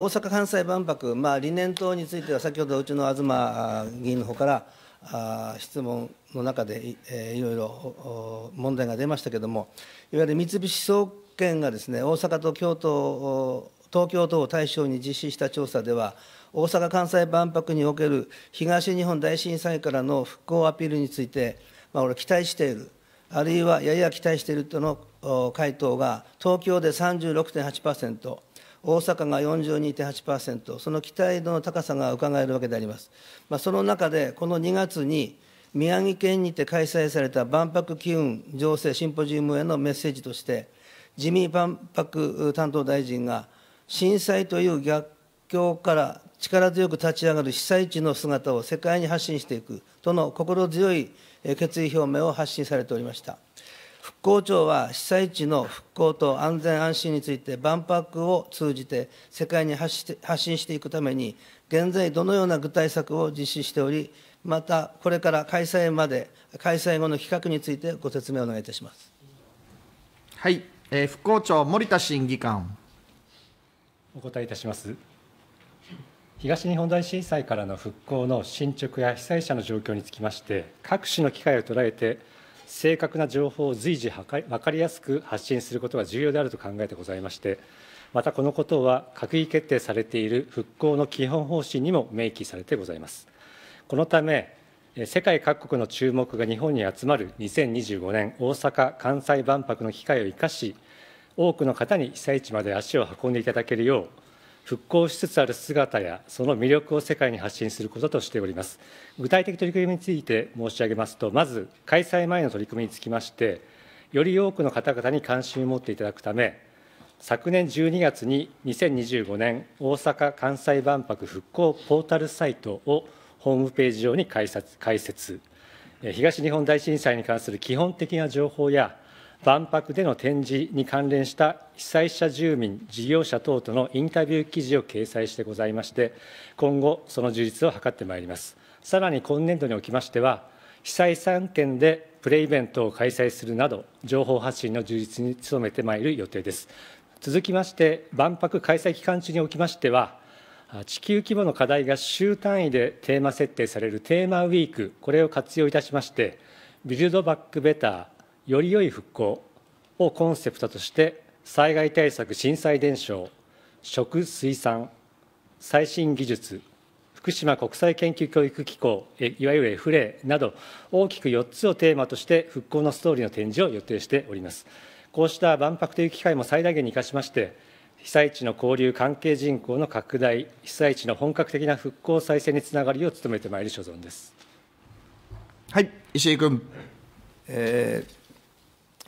大阪・関西万博、まあ、理念等については先ほどうちの東議員の方からあ質問の中でい,、えー、いろいろ問題が出ましたけれどもいわゆる三菱総研がですね大阪と京都東京都を対象に実施した調査では大阪・関西万博における東日本大震災からの復興アピールについて、まあ、俺期待しているあるいはやや期待しているとの回答が東京で36.8%。大阪が42.8%、その期待度の高さがうかがえるわけであります。まあ、その中で、この2月に、宮城県にて開催された万博機運情勢シンポジウムへのメッセージとして、自民万博担当大臣が、震災という逆境から力強く立ち上がる被災地の姿を世界に発信していくとの心強い決意表明を発信されておりました。復興庁は被災地の復興と安全安心について万博を通じて世界に発して発信していくために現在どのような具体策を実施しておりまたこれから開催まで開催後の企画についてご説明をお願いいたします。はい、えー、復興庁森田審議官お答えいたします東日本大震災からの復興の進捗や被災者の状況につきまして各種の機会を捉えて正確な情報を随時分かりやすく発信することが重要であると考えてございましてまたこのことは閣議決定されている復興の基本方針にも明記されてございますこのため世界各国の注目が日本に集まる2025年大阪・関西万博の機会を生かし多くの方に被災地まで足を運んでいただけるよう復興しつつある姿やその魅力を世界に発信することとしております具体的取り組みについて申し上げますとまず開催前の取り組みにつきましてより多くの方々に関心を持っていただくため昨年12月に2025年大阪・関西万博復興ポータルサイトをホームページ上に開設開設東日本大震災に関する基本的な情報や万博での展示に関連した被災者住民、事業者等とのインタビュー記事を掲載してございまして、今後、その充実を図ってまいります。さらに今年度におきましては、被災3県でプレイベントを開催するなど、情報発信の充実に努めてまいる予定です。続きまして、万博開催期間中におきましては、地球規模の課題が週単位でテーマ設定されるテーマウィーク、これを活用いたしまして、ビルドバックベター、より良い復興をコンセプトとして災害対策震災伝承食水産最新技術福島国際研究教育機構いわゆる F レなど大きく4つをテーマとして復興のストーリーの展示を予定しておりますこうした万博という機会も最大限に生かしまして被災地の交流関係人口の拡大被災地の本格的な復興再生につながりを努めてまいる所存ですはい石井君、えー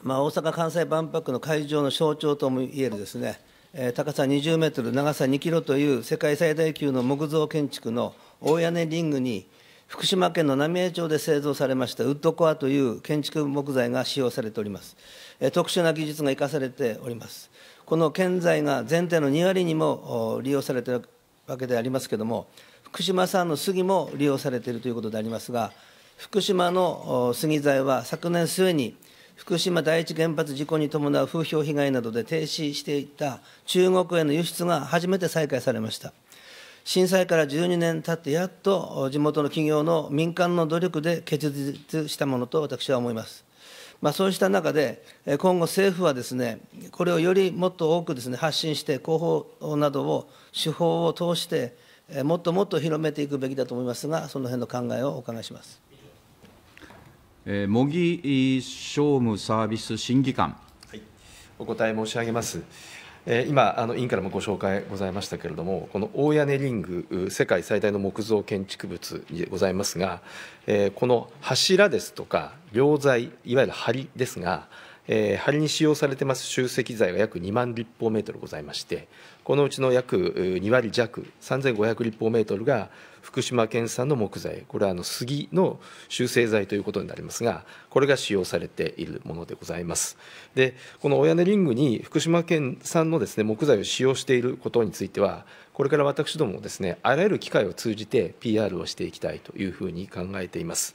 まあ、大阪・関西万博の会場の象徴ともいえるですね、高さ20メートル、長さ2キロという世界最大級の木造建築の大屋根リングに、福島県の浪江町で製造されましたウッドコアという建築木材が使用されております。特殊な技術が生かされております。この建材が全体の2割にも利用されているわけでありますけれども、福島産の杉も利用されているということでありますが、福島の杉材は昨年末に、福島第一原発事故に伴う風評被害などで停止していた中国への輸出が初めて再開されました。震災から12年経って、やっと地元の企業の民間の努力で結実したものと私は思います。まあ、そうした中で、今後政府はですね、これをよりもっと多くですね、発信して、広報などを、手法を通して、もっともっと広めていくべきだと思いますが、その辺の考えをお伺いします。茂木商務サービス審議官、はい、お答え申し上げます。今委員からもご紹介ございましたけれども、この大屋根リング、世界最大の木造建築物でございますが、この柱ですとか、両材、いわゆる梁ですが、梁に使用されてます集積材が約2万立方メートルございまして、このうちの約2割弱、3500立方メートルが福島県産の木材これはあの杉の集成材ということになりますがこれが使用されているものでございますでこの親屋根リングに福島県産のですね木材を使用していることについてはこれから私どもですねあらゆる機会を通じて PR をしていきたいというふうに考えています。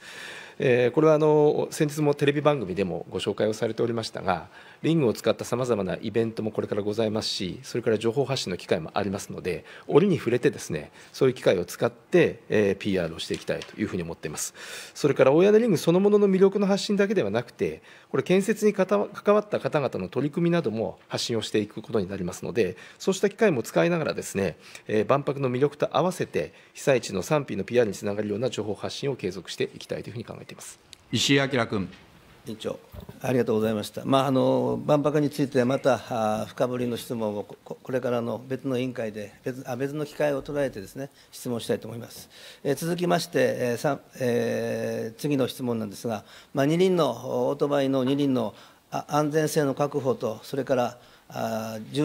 えー、これはあの先日もテレビ番組でもご紹介をされておりましたがリングを使ったさまざまなイベントもこれからございますしそれから情報発信の機会もありますので折に触れてですねそういう機会を使って、えー、PR をしていきたいというふうに思っています。それから、大屋根リングそのものの魅力の発信だけではなくて、これ、建設に関わった方々の取り組みなども発信をしていくことになりますので、そうした機会も使いながらですね、えー、万博の魅力と合わせて、被災地の賛否の PR につながるような情報発信を継続していきたいというふうに考えています。石井明君。委員長、ありがとうございました、まあ、あの万博について、また深掘りの質問をこれからの別の委員会で別あ、別の機会を捉えてです、ね、質問したいと思います。えー、続きまして、えーえー、次の質問なんですが、まあ、二輪のオートバイの二輪の安全性の確保と、それからあ重